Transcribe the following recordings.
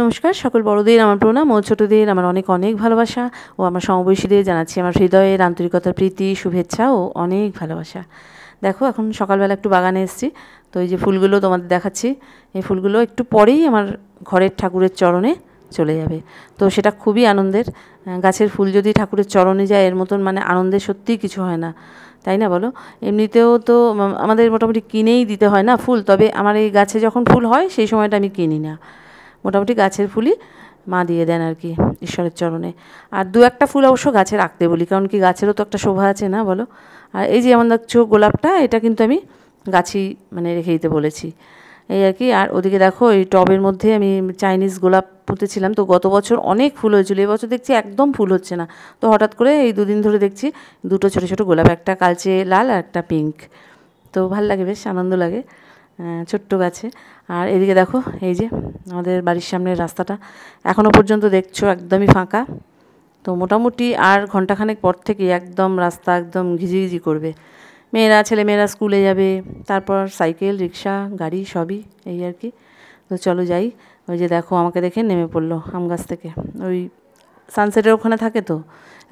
নমস্কার সকল বড়দের আমার প্রণাম ও ছোটদের আমার অনেক অনেক ভালোবাসা ও আমার সমবয়সীদের জানাচ্ছি আমার হৃদয়ের আন্তরিকতার প্রীতি শুভেচ্ছা ও অনেক ভালোবাসা দেখো এখন সকালবেলা একটু বাগানে এসেছি তো এই যে ফুলগুলো তোমাদের দেখাচ্ছি এই ফুলগুলো একটু পরেই আমার ঘরের ঠাকুরের চরণে চলে যাবে তো সেটা খুবই আনন্দের গাছের ফুল যদি ঠাকুরের চরণে যায় এর মতন মানে আনন্দের সত্যিই কিছু হয় না তাই না বলো এমনিতেও তো আমাদের মোটামুটি কিনেই দিতে হয় না ফুল তবে আমার এই গাছে যখন ফুল হয় সেই সময়টা আমি কিনি না মোটামুটি গাছের ফুলই মা দিয়ে দেন আর কি ঈশ্বরের চরণে আর দু একটা ফুল অবশ্য গাছে রাখতে বলি কারণ কি গাছেরও তো একটা শোভা আছে না বলো আর এই যে আমার দেখছো গোলাপটা এটা কিন্তু আমি গাছই মানে রেখে দিতে বলেছি এই আর কি আর ওদিকে দেখো এই টবের মধ্যে আমি চাইনিজ গোলাপ পুঁতেছিলাম তো গত বছর অনেক ফুল হয়েছিল এবছর দেখছি একদম ফুল হচ্ছে না তো হঠাৎ করে এই দুদিন ধরে দেখছি দুটো ছোটো ছোটো গোলাপ একটা কালচে লাল আর একটা পিঙ্ক তো ভাল লাগে বেশ আনন্দ লাগে ছোট্ট গাছে আর এদিকে দেখো এই যে আমাদের বাড়ির সামনের রাস্তাটা এখনও পর্যন্ত দেখছো একদমই ফাঁকা তো মোটামুটি আর ঘন্টাখানেক পর থেকে একদম রাস্তা একদম ঘিজিঘিজি করবে মেয়েরা ছেলেমেয়েরা স্কুলে যাবে তারপর সাইকেল রিক্সা গাড়ি সবই এই আর কি তো চলো যাই ওই যে দেখো আমাকে দেখে নেমে পড়লো আম গাছ থেকে ওই সানসেটের ওখানে থাকে তো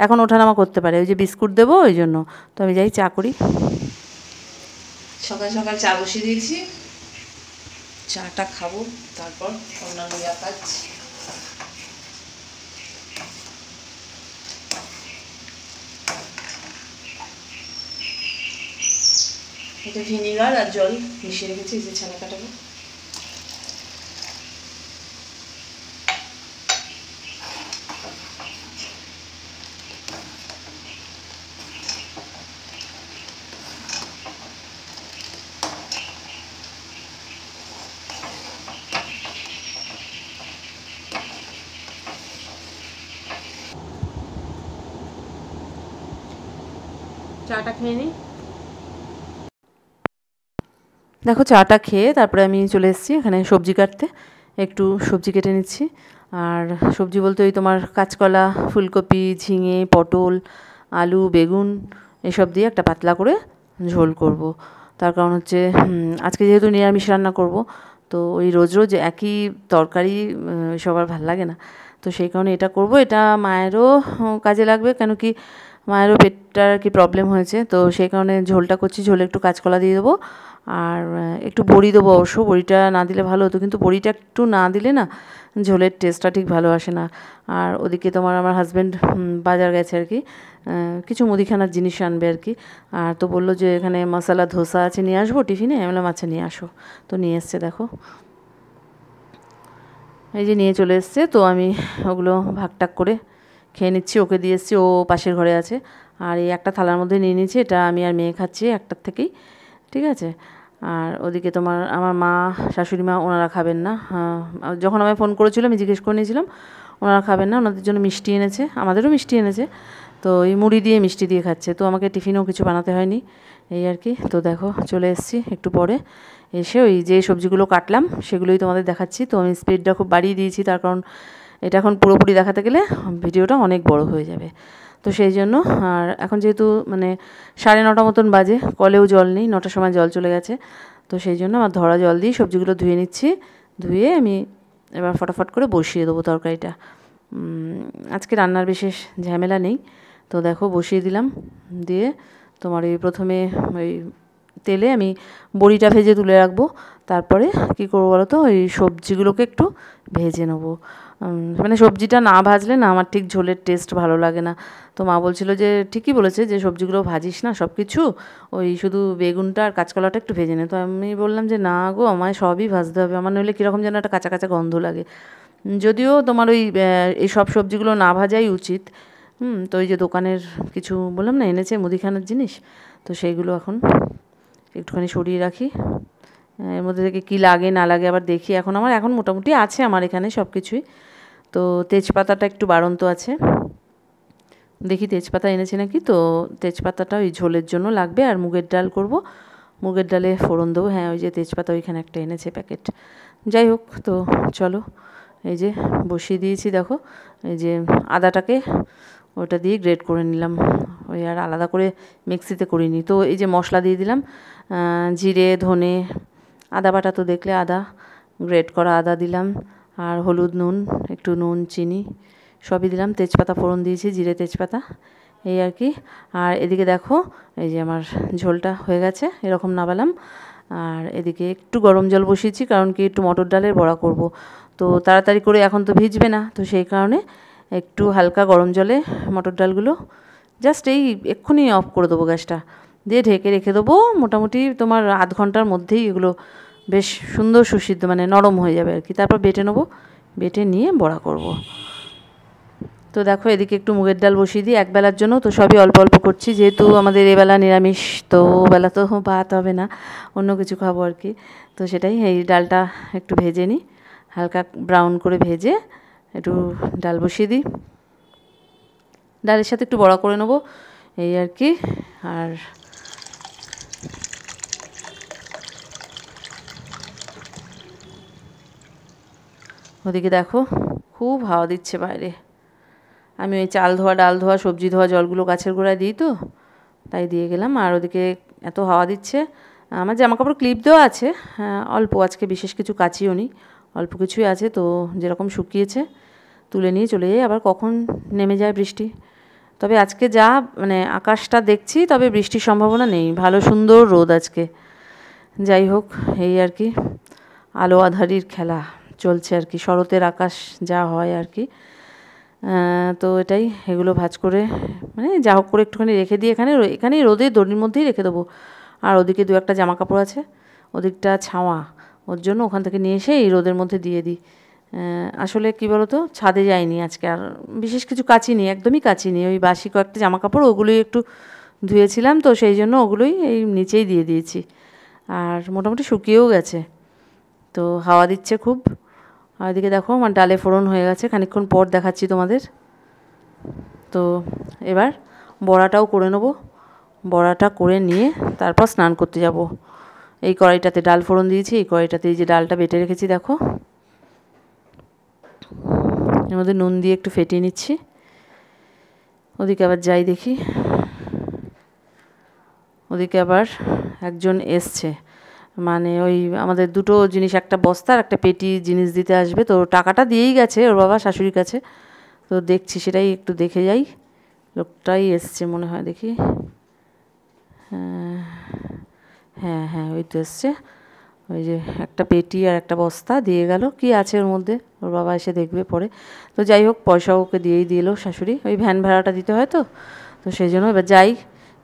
এখন ওঠানামা করতে পারে ওই যে বিস্কুট দেবো ওই জন্য তো আমি যাই চা করি সকাল সকাল চা বসিয়ে দিয়েছি চাটা খাবো তারপর অন্যান্য যা কাজ এটা ভিনিগার আর জল মিশিয়ে রেখেছি এই যে ছানা কাটাবো চাটা খেয়ে নিই দেখো চাটা খেয়ে তারপরে আমি চলে এসেছি এখানে সবজি কাটতে একটু সবজি কেটে নিচ্ছি আর সবজি বলতে ওই তোমার কাঁচকলা ফুলকপি ঝিঙে পটল আলু বেগুন এসব দিয়ে একটা পাতলা করে ঝোল করব। তার কারণ হচ্ছে আজকে যেহেতু নিরামিষ রান্না করব তো ওই রোজ রোজ একই তরকারি সবার ভাল লাগে না তো সেই কারণে এটা করব এটা মায়েরও কাজে লাগবে কেন কি মায়েরও পেটটার কি প্রবলেম হয়েছে তো সেই কারণে ঝোলটা করছি ঝোলে একটু কাঁচকলা দিয়ে দেবো আর একটু বড়ি দেবো অবশ্য বড়িটা না দিলে ভালো হতো কিন্তু বড়িটা একটু না দিলে না ঝোলের টেস্টটা ঠিক ভালো আসে না আর ওদিকে তোমার আমার হাজব্যান্ড বাজার গেছে আর কি কিছু মুদিখানার জিনিস আনবে আর কি আর তো বললো যে এখানে মশালা ধোসা আছে নিয়ে আসবো টিফিনে আমি বললাম আচ্ছা নিয়ে আসো তো নিয়ে এসছে দেখো এই যে নিয়ে চলে এসছে তো আমি ওগুলো ভাগটাক করে খেয়ে নিচ্ছি ওকে দিয়ে এসেছি ও পাশের ঘরে আছে আর এই একটা থালার মধ্যে নিয়ে নিয়েছি এটা আমি আর মেয়ে খাচ্ছি একটার থেকেই ঠিক আছে আর ওদিকে তোমার আমার মা শাশুড়ি মা ওনারা খাবেন না হ্যাঁ, যখন আমি ফোন করেছিলাম আমি জিজ্ঞেস করে নিয়েছিলাম ওনারা খাবেন না ওনাদের জন্য মিষ্টি এনেছে আমাদেরও মিষ্টি এনেছে তো এই মুড়ি দিয়ে মিষ্টি দিয়ে খাচ্ছে তো আমাকে টিফিনও কিছু বানাতে হয়নি এই আর কি তো দেখো চলে এসেছি একটু পরে এসে ওই যে সবজিগুলো কাটলাম সেগুলোই তোমাদের দেখাচ্ছি তো আমি স্পিডটা খুব বাড়িয়ে দিয়েছি তার কারণ এটা এখন পুরোপুরি দেখাতে গেলে ভিডিওটা অনেক বড় হয়ে যাবে তো সেই জন্য আর এখন যেহেতু মানে সাড়ে নটা মতন বাজে কলেও জল নেই নটার সময় জল চলে গেছে তো সেই জন্য আমার ধরা জল দিয়ে সবজিগুলো ধুয়ে নিচ্ছি ধুয়ে আমি এবার ফটাফট করে বসিয়ে দেবো তরকারিটা আজকে রান্নার বিশেষ ঝামেলা নেই তো দেখো বসিয়ে দিলাম দিয়ে তোমার ওই প্রথমে ওই তেলে আমি বড়িটা ভেজে তুলে রাখবো তারপরে কি করবো বলো তো ওই সবজিগুলোকে একটু ভেজে নেবো মানে সবজিটা না ভাজলে না আমার ঠিক ঝোলের টেস্ট ভালো লাগে না তো মা বলছিল যে ঠিকই বলেছে যে সবজিগুলো ভাজিস না সব কিছু ওই শুধু বেগুনটা আর কাঁচকলাটা একটু ভেজে নে তো আমি বললাম যে না গো আমায় সবই ভাজতে হবে আমার নইলে কীরকম যেন একটা কাঁচা কাঁচা গন্ধ লাগে যদিও তোমার ওই এই সব সবজিগুলো না ভাজাই উচিত হুম তো ওই যে দোকানের কিছু বললাম না এনেছে মুদিখানার জিনিস তো সেইগুলো এখন একটুখানি সরিয়ে রাখি এর মধ্যে থেকে কী লাগে না লাগে আবার দেখি এখন আমার এখন মোটামুটি আছে আমার এখানে সব কিছুই তো তেজপাতাটা একটু বাড়ন্ত আছে দেখি তেজপাতা এনেছি নাকি তো তেজপাতাটা ওই ঝোলের জন্য লাগবে আর মুগের ডাল করব মুগের ডালে ফোড়ন দেবো হ্যাঁ ওই যে তেজপাতা ওইখানে একটা এনেছে প্যাকেট যাই হোক তো চলো এই যে বসিয়ে দিয়েছি দেখো এই যে আদাটাকে ওটা দিয়ে গ্রেড করে নিলাম ওই আর আলাদা করে মিক্সিতে করিনি তো এই যে মশলা দিয়ে দিলাম জিরে ধনে আদা বাটা তো দেখলে আদা গ্রেড করা আদা দিলাম আর হলুদ নুন একটু নুন চিনি সবই দিলাম তেজপাতা ফোড়ন দিয়েছি জিরে তেজপাতা এই আর কি আর এদিকে দেখো এই যে আমার ঝোলটা হয়ে গেছে এরকম নাবালাম আর এদিকে একটু গরম জল বসিয়েছি কারণ কি একটু মটর ডালের বড়া করব তো তাড়াতাড়ি করে এখন তো ভিজবে না তো সেই কারণে একটু হালকা গরম জলে মটর ডালগুলো জাস্ট এই এক্ষুনি অফ করে দেবো গ্যাসটা দিয়ে ঢেকে রেখে দেবো মোটামুটি তোমার আধ ঘন্টার মধ্যেই এগুলো বেশ সুন্দর সুসিদ্ধ মানে নরম হয়ে যাবে আর কি তারপর বেটে নেবো বেটে নিয়ে বড়া করব। তো দেখো এদিকে একটু মুগের ডাল বসিয়ে দিই একবেলার জন্য তো সবই অল্প অল্প করছি যেহেতু আমাদের এবেলা নিরামিষ তো বেলা তো ভাত হবে না অন্য কিছু খাবো আর কি তো সেটাই এই ডালটা একটু ভেজে নিই হালকা ব্রাউন করে ভেজে একটু ডাল বসিয়ে দিই ডালের সাথে একটু বড়া করে নেবো এই আর কি আর ওদিকে দেখো খুব হাওয়া দিচ্ছে বাইরে আমি ওই চাল ধোয়া ডাল ধোয়া সবজি ধোয়া জলগুলো গাছের গোড়ায় দিই তো তাই দিয়ে গেলাম আর ওদিকে এত হাওয়া দিচ্ছে আমার জামাকাপড় ক্লিপ দেওয়া আছে হ্যাঁ, অল্প আজকে বিশেষ কিছু কাচিও নি অল্প কিছুই আছে তো যেরকম শুকিয়েছে তুলে নিয়ে চলে যাই আবার কখন নেমে যায় বৃষ্টি তবে আজকে যা মানে আকাশটা দেখছি তবে বৃষ্টির সম্ভাবনা নেই ভালো সুন্দর রোদ আজকে যাই হোক এই আর কি আলো আধারির খেলা চলছে আর কি শরতের আকাশ যা হয় আর কি তো এটাই এগুলো ভাজ করে মানে যা হোক করে একটুখানি রেখে দিয়ে এখানে এখানেই রোদে দড়ির মধ্যেই রেখে দেবো আর ওদিকে দু একটা জামা কাপড় আছে ওদিকটা ছাওয়া ওর জন্য ওখান থেকে নিয়ে এসে এই রোদের মধ্যে দিয়ে দিই আসলে কি বলতো ছাদে যাইনি আজকে আর বিশেষ কিছু নেই একদমই নেই ওই বাসি কয়েকটা জামা কাপড় ওগুলোই একটু ধুয়েছিলাম তো সেই জন্য ওগুলোই এই নিচেই দিয়ে দিয়েছি আর মোটামুটি শুকিয়েও গেছে তো হাওয়া দিচ্ছে খুব আর এদিকে দেখো আমার মানে ডালে ফোড়ন হয়ে গেছে খানিক্ষণ পর দেখাচ্ছি তোমাদের তো এবার বড়াটাও করে নেবো বড়াটা করে নিয়ে তারপর স্নান করতে যাব এই কড়াইটাতে ডাল ফোড়ন দিয়েছি এই কড়াইটাতে এই যে ডালটা বেটে রেখেছি দেখো এর মধ্যে নুন দিয়ে একটু ফেটিয়ে নিচ্ছি ওদিকে আবার যাই দেখি ওদিকে আবার একজন এসছে মানে ওই আমাদের দুটো জিনিস একটা বস্তার একটা পেটি জিনিস দিতে আসবে তো টাকাটা দিয়েই গেছে ওর বাবা শাশুড়ির কাছে তো দেখছি সেটাই একটু দেখে যাই লোকটাই এসছে মনে হয় দেখি হ্যাঁ হ্যাঁ, হ্যাঁ ওই তো এসছে ওই যে একটা পেটি আর একটা বস্তা দিয়ে গেল কি আছে ওর মধ্যে ওর বাবা এসে দেখবে পরে তো যাই হোক পয়সা ওকে দিয়েই দিল শাশুড়ি ওই ভ্যান ভাড়াটা দিতে হয় তো তো সেই জন্য এবার যাই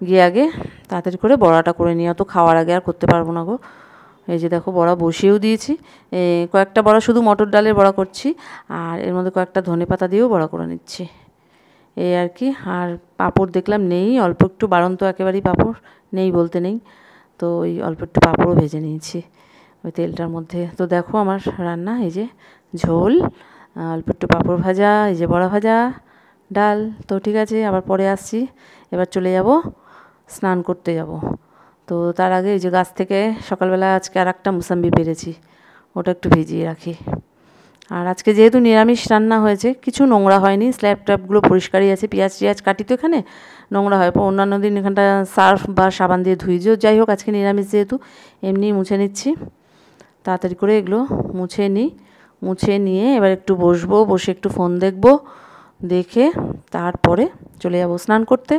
গিয়ে আগে তাড়াতাড়ি করে বড়াটা করে নিয়ে অত খাওয়ার আগে আর করতে পারবো না গো এই যে দেখো বড়া বসিয়েও দিয়েছি কয়েকটা বড়া শুধু মটর ডালের বড়া করছি আর এর মধ্যে কয়েকটা ধনে পাতা দিয়েও বড়া করে নিচ্ছি এই আর কি আর পাঁপড় দেখলাম নেই অল্প একটু বাড়ন্ত একেবারেই পাঁপড় নেই বলতে নেই তো ওই অল্প একটু পাঁপড়ও ভেজে নিয়েছি ওই তেলটার মধ্যে তো দেখো আমার রান্না এই যে ঝোল অল্প একটু পাঁপড় ভাজা এই যে বড়া ভাজা ডাল তো ঠিক আছে আবার পরে আসছি এবার চলে যাব স্নান করতে যাব তো তার আগে যে গাছ থেকে সকালবেলা আজকে আর একটা মুসাম্বি পেরেছি ওটা একটু ভিজিয়ে রাখি আর আজকে যেহেতু নিরামিষ রান্না হয়েছে কিছু নোংরা হয়নি স্ল্যাব ট্যাবগুলো পরিষ্কারই আছে পেঁয়াজ টিয়াজ কাটি তো এখানে নোংরা হয় অন্যান্য দিন এখানটা সার্ফ বা সাবান দিয়ে ধুই যে যাই হোক আজকে নিরামিষ যেহেতু এমনি মুছে নিচ্ছি তাড়াতাড়ি করে এগুলো মুছে নিই মুছে নিয়ে এবার একটু বসবো বসে একটু ফোন দেখব দেখে তারপরে চলে যাবো স্নান করতে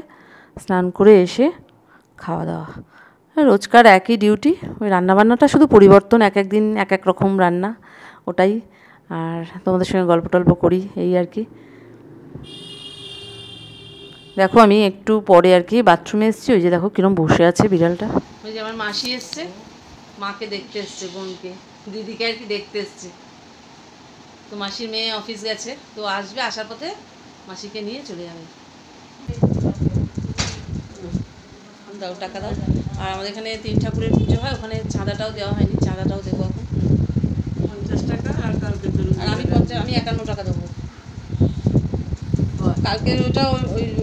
স্নান করে এসে খাওয়া দাওয়া হ্যাঁ, রোজকার একই ডিউটি ওই রান্নাবান্নাটা শুধু পরিবর্তন এক এক দিন এক এক রকম রান্না ওটাই আর তোমাদের সঙ্গে গল্প টল্প করি এই আর কি দেখো আমি একটু পরে আর কি বাথরুমে এসেছি ওই যে দেখো কিরম বসে আছে বিড়ালটা ওই যে আমার মাসি এসছে মাকে দেখতে এসছে বোনকে দিদিকে আর কি দেখতে এসছে তো মাসির মেয়ে অফিস গেছে তো আসবে আসার পথে মাসিকে নিয়ে চলে যাবে দাও টাকা দাও আর আমাদের এখানে তিন ঠাকুরের পুজো হয় ওখানে চাঁদাটাও দেওয়া হয়নি চাঁদাটাও দেবো এখন পঞ্চাশ টাকা আর কালকে আর আমি পঞ্চাশ আমি একান্ন টাকা দেবো কালকের ওটা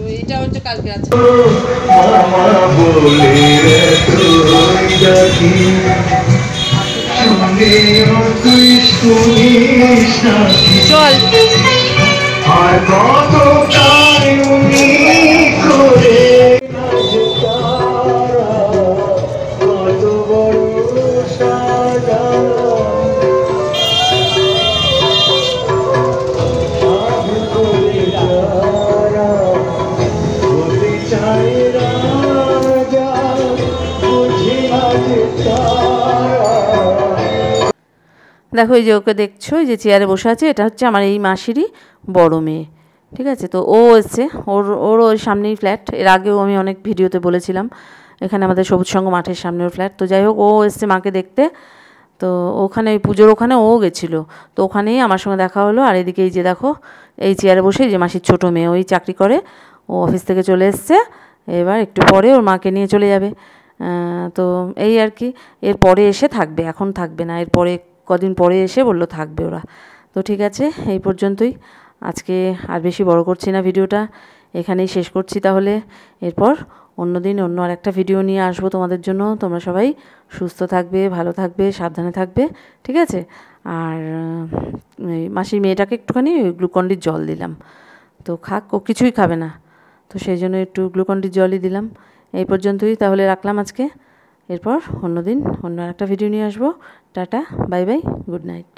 ওই এটা হচ্ছে কালকে আছে চল আর কত দেখো এই যে ওকে দেখছো যে চেয়ারে বসে আছে এটা হচ্ছে আমার এই মাসিরই বড় মেয়ে ঠিক আছে তো ও এসছে ওর ওর ওর সামনেই ফ্ল্যাট এর আগেও আমি অনেক ভিডিওতে বলেছিলাম এখানে আমাদের সবুজ সঙ্গ মাঠের সামনে ওর ফ্ল্যাট তো যাই হোক ও এসছে মাকে দেখতে তো ওখানে ওই পুজোর ওখানে ও গেছিলো তো ওখানেই আমার সঙ্গে দেখা হলো আর এদিকে এই যে দেখো এই চেয়ারে বসে যে মাসির ছোটো মেয়ে ওই চাকরি করে ও অফিস থেকে চলে এসছে এবার একটু পরে ওর মাকে নিয়ে চলে যাবে তো এই আর কি এরপরে এসে থাকবে এখন থাকবে না এরপরে কদিন পরে এসে বলল থাকবে ওরা তো ঠিক আছে এই পর্যন্তই আজকে আর বেশি বড় করছি না ভিডিওটা এখানেই শেষ করছি তাহলে এরপর অন্যদিন অন্য আর একটা ভিডিও নিয়ে আসবো তোমাদের জন্য তোমরা সবাই সুস্থ থাকবে ভালো থাকবে সাবধানে থাকবে ঠিক আছে আর মাসির মেয়েটাকে একটুখানি গ্লুকন্ডির জল দিলাম তো খাক ও কিছুই খাবে না তো সেই জন্য একটু গ্লুকন্ডির জলই দিলাম এই পর্যন্তই তাহলে রাখলাম আজকে এরপর অন্যদিন অন্য একটা ভিডিও নিয়ে আসবো tata bye bye good night